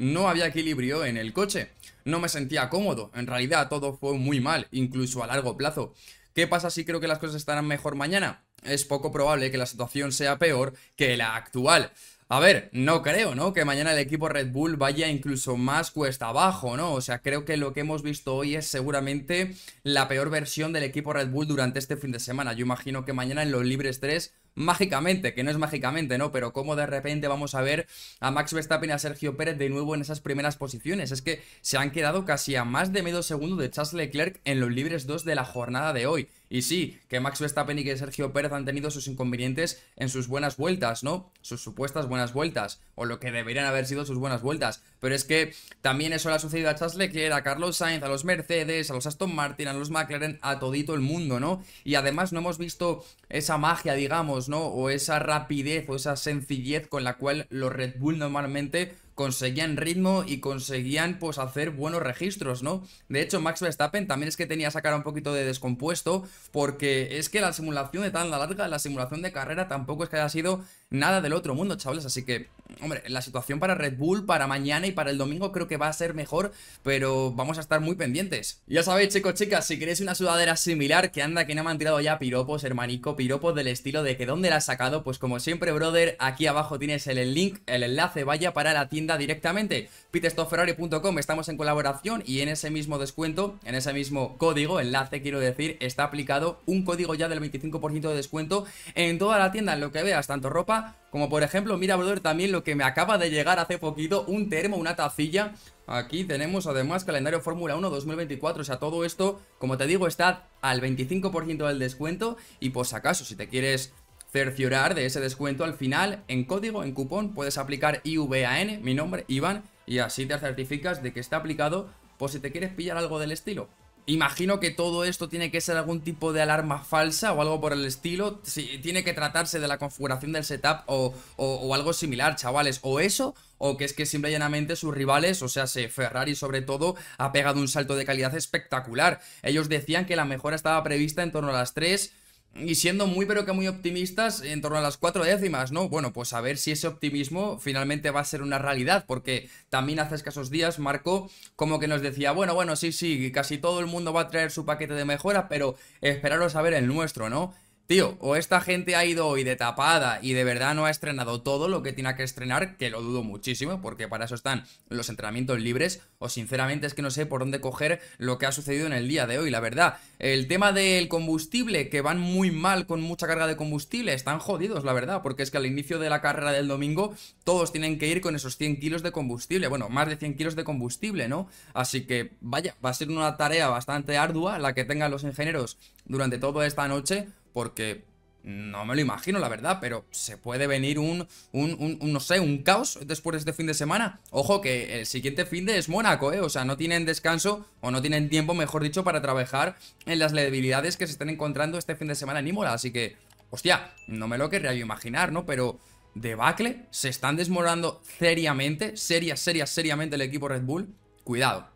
no había equilibrio en el coche. No me sentía cómodo, en realidad todo fue muy mal, incluso a largo plazo. ¿Qué pasa si creo que las cosas estarán mejor mañana? Es poco probable que la situación sea peor que la actual. A ver, no creo, ¿no? Que mañana el equipo Red Bull vaya incluso más cuesta abajo, ¿no? O sea, creo que lo que hemos visto hoy es seguramente la peor versión del equipo Red Bull durante este fin de semana. Yo imagino que mañana en los libres 3 mágicamente, que no es mágicamente, ¿no? Pero cómo de repente vamos a ver a Max Verstappen y a Sergio Pérez de nuevo en esas primeras posiciones. Es que se han quedado casi a más de medio segundo de Charles Leclerc en los libres 2 de la jornada de hoy. Y sí, que Max Verstappen y que Sergio Pérez han tenido sus inconvenientes en sus buenas vueltas, ¿no? Sus supuestas buenas vueltas, o lo que deberían haber sido sus buenas vueltas. Pero es que también eso le ha sucedido a Charles Leclerc, a Carlos Sainz, a los Mercedes, a los Aston Martin, a los McLaren, a todito el mundo, ¿no? Y además no hemos visto esa magia, digamos, ¿no? O esa rapidez o esa sencillez con la cual los Red Bull normalmente conseguían ritmo y conseguían pues hacer buenos registros, ¿no? De hecho, Max Verstappen también es que tenía sacar un poquito de descompuesto porque es que la simulación de tan larga, la simulación de carrera tampoco es que haya sido nada del otro mundo, chavales. Así que, hombre, la situación para Red Bull, para mañana y para el domingo creo que va a ser mejor, pero vamos a estar muy pendientes. Ya sabéis, chicos, chicas, si queréis una sudadera similar, que anda, que no me han tirado ya piropos, hermanico, piropos del estilo de que dónde la has sacado, pues como siempre, brother, aquí abajo tienes el link, el enlace, vaya para la tienda directamente. pitestoferrari.com, estamos en colaboración y en ese mismo descuento, en ese mismo código, enlace quiero decir, está aplicado un código ya del 25% de descuento en toda la tienda, en lo que veas, tanto ropa como por ejemplo, mira, brother, también lo que me acaba de llegar hace poquito, un termo, una tacilla. Aquí tenemos además calendario Fórmula 1 2024, o sea, todo esto, como te digo, está al 25% del descuento y por si acaso, si te quieres cerciorar de ese descuento al final, en código, en cupón, puedes aplicar IVAN, mi nombre, Iván, y así te certificas de que está aplicado por si te quieres pillar algo del estilo. Imagino que todo esto tiene que ser algún tipo de alarma falsa o algo por el estilo. tiene que tratarse de la configuración del setup o, algo similar, chavales. O eso, o que es que simple sus rivales, o sea, Ferrari sobre todo, ha pegado un salto de calidad espectacular. Ellos decían que la mejora estaba prevista en torno a las 3 y siendo muy pero que muy optimistas en torno a las cuatro décimas, ¿no? Bueno, pues a ver si ese optimismo finalmente va a ser una realidad, porque también hace escasos días Marco como que nos decía, bueno, bueno, sí, sí, casi todo el mundo va a traer su paquete de mejoras, pero esperaros a ver el nuestro, ¿no? Tío, o esta gente ha ido hoy de tapada y de verdad no ha estrenado todo lo que tiene que estrenar, que lo dudo muchísimo, porque para eso están los entrenamientos libres, o sinceramente es que no sé por dónde coger lo que ha sucedido en el día de hoy, la verdad. El tema del combustible, que van muy mal con mucha carga de combustible, están jodidos, la verdad, porque es que al inicio de la carrera del domingo todos tienen que ir con esos 100 kilos de combustible, bueno, más de 100 kilos de combustible, ¿no? Así que, vaya, va a ser una tarea bastante ardua la que tengan los ingenieros durante toda esta noche porque no me lo imagino, la verdad, pero se puede venir un, no sé, un caos después de este fin de semana. Ojo que el siguiente fin de es Mónaco, ¿eh? O sea, no tienen descanso o no tienen tiempo, mejor dicho, para trabajar en las debilidades que se están encontrando este fin de semana en Imola. Así que, hostia, no me lo querría yo imaginar, ¿no? Pero debacle, se están desmoronando seriamente, seria, seria, seriamente el equipo Red Bull. Cuidado.